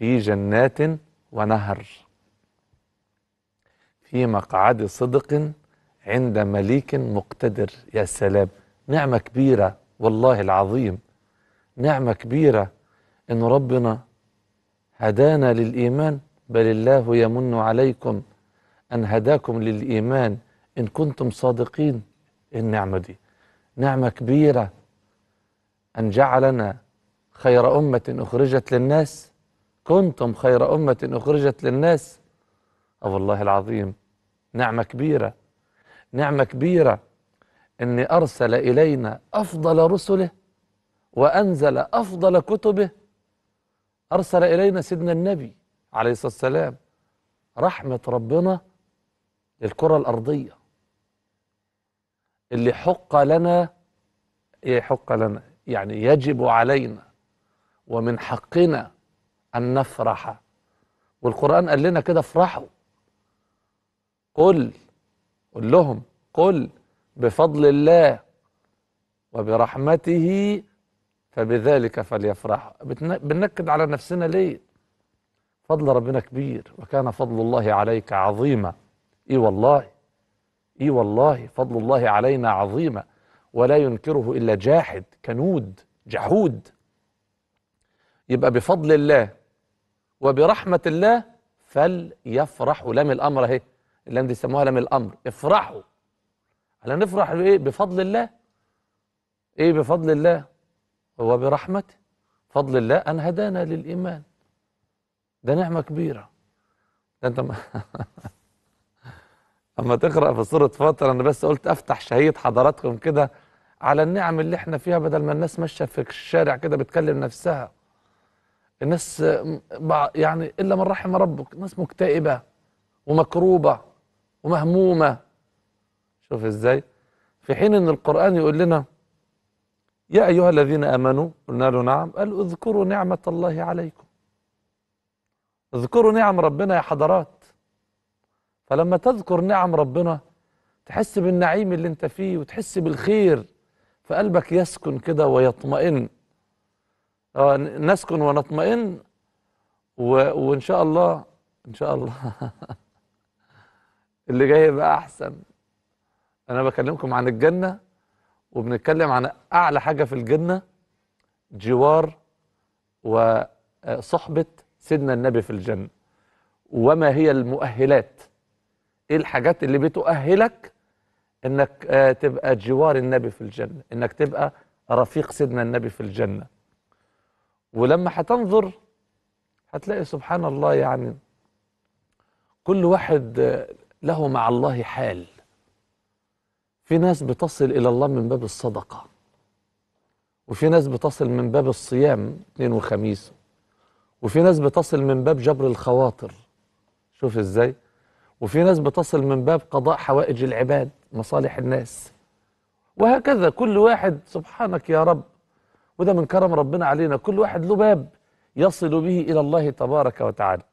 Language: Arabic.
في جنات ونهر في مقعد صدق عند مليك مقتدر يا سلام نعمة كبيرة والله العظيم نعمة كبيرة إن ربنا هدانا للإيمان بل الله يمن عليكم أن هداكم للإيمان إن كنتم صادقين النعمة دي نعمة كبيرة أن جعلنا خير أمة أخرجت للناس كنتم خير أمة أخرجت للناس أو أه والله العظيم نعمة كبيرة نعمة كبيرة أن أرسل إلينا أفضل رسله وأنزل أفضل كتبه أرسل إلينا سيدنا النبي عليه الصلاة والسلام رحمة ربنا للكرة الأرضية اللي حق لنا يحق إيه لنا يعني يجب علينا ومن حقنا أن نفرح والقرآن قال لنا كده افرحوا قل قل لهم قل بفضل الله وبرحمته فبذلك فليفرحوا بننكد على نفسنا ليه فضل ربنا كبير وكان فضل الله عليك عظيما اي والله اي والله فضل الله علينا عظيما ولا ينكره الا جاحد كنود جحود يبقى بفضل الله وبرحمة الله فليفرحوا لام الأمر أهي اللام دي سموها لام الأمر افرحوا هل نفرح بإيه بفضل الله إيه بفضل الله وبرحمته فضل الله أن هدانا للإيمان ده نعمة كبيرة ده أنت ما أما تقرأ في سورة فاطر أنا بس قلت أفتح شهيد حضراتكم كده على النعم اللي احنا فيها بدل ما الناس ماشية في الشارع كده بتكلم نفسها الناس يعني إلا من رحم ربك ناس مكتئبة ومكروبة ومهمومة شوف إزاي في حين أن القرآن يقول لنا يا أيها الذين آمنوا قلنا له نعم قال اذكروا نعمة الله عليكم اذكروا نعم ربنا يا حضرات فلما تذكر نعم ربنا تحس بالنعيم اللي انت فيه وتحس بالخير فقلبك يسكن كده ويطمئن آه، نسكن ونطمئن وان شاء الله ان شاء الله اللي جاي يبقى احسن انا بكلمكم عن الجنه وبنتكلم عن اعلى حاجه في الجنه جوار وصحبه آه، سيدنا النبي في الجنه وما هي المؤهلات ايه الحاجات اللي بتؤهلك انك آه، تبقى جوار النبي في الجنه انك تبقى رفيق سيدنا النبي في الجنه ولما هتنظر هتلاقي سبحان الله يعني كل واحد له مع الله حال في ناس بتصل إلى الله من باب الصدقة وفي ناس بتصل من باب الصيام اثنين وخميس وفي ناس بتصل من باب جبر الخواطر شوف ازاي وفي ناس بتصل من باب قضاء حوائج العباد مصالح الناس وهكذا كل واحد سبحانك يا رب وده من كرم ربنا علينا كل واحد له باب يصل به إلى الله تبارك وتعالى